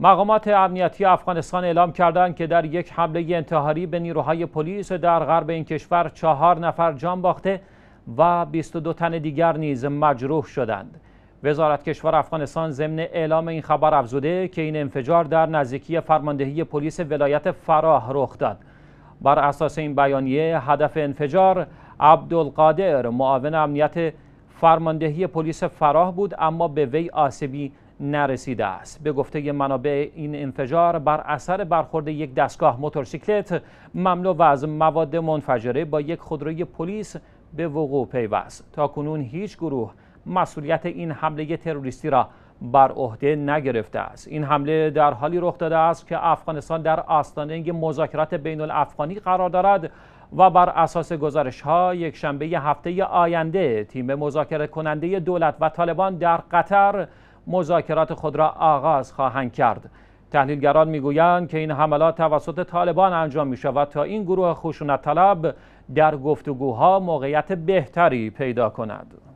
مقامات امنیتی افغانستان اعلام کردند که در یک حمله انتحاری به نیروهای پلیس در غرب این کشور چهار نفر جان باخته و 22 تن دیگر نیز مجروح شدند. وزارت کشور افغانستان ضمن اعلام این خبر افزوده که این انفجار در نزدیکی فرماندهی پلیس ولایت فراه رخ داد. بر اساس این بیانیه هدف انفجار عبدالقادر معاون امنیت فرماندهی پلیس فراه بود اما به وی آسیبی نرسیده است به گفته منابع این انفجار بر اثر برخورد یک دستگاه موتورسیکلت مملو از مواد منفجره با یک خودروی پلیس به وقوع پیوست تا کنون هیچ گروه مسئولیت این حمله تروریستی را بر عهده نگرفته است این حمله در حالی رخ داده است که افغانستان در آستانه مذاکرات بین الافغانی قرار دارد و بر اساس گزارش ها یک شنبه هفته آینده تیم مذاکره کننده دولت و طالبان در قطر مذاکرات خود را آغاز خواهند کرد تحلیلگران میگویند که این حملات توسط طالبان انجام می شود تا این گروه خشونت طلب در گفتگوها موقعیت بهتری پیدا کند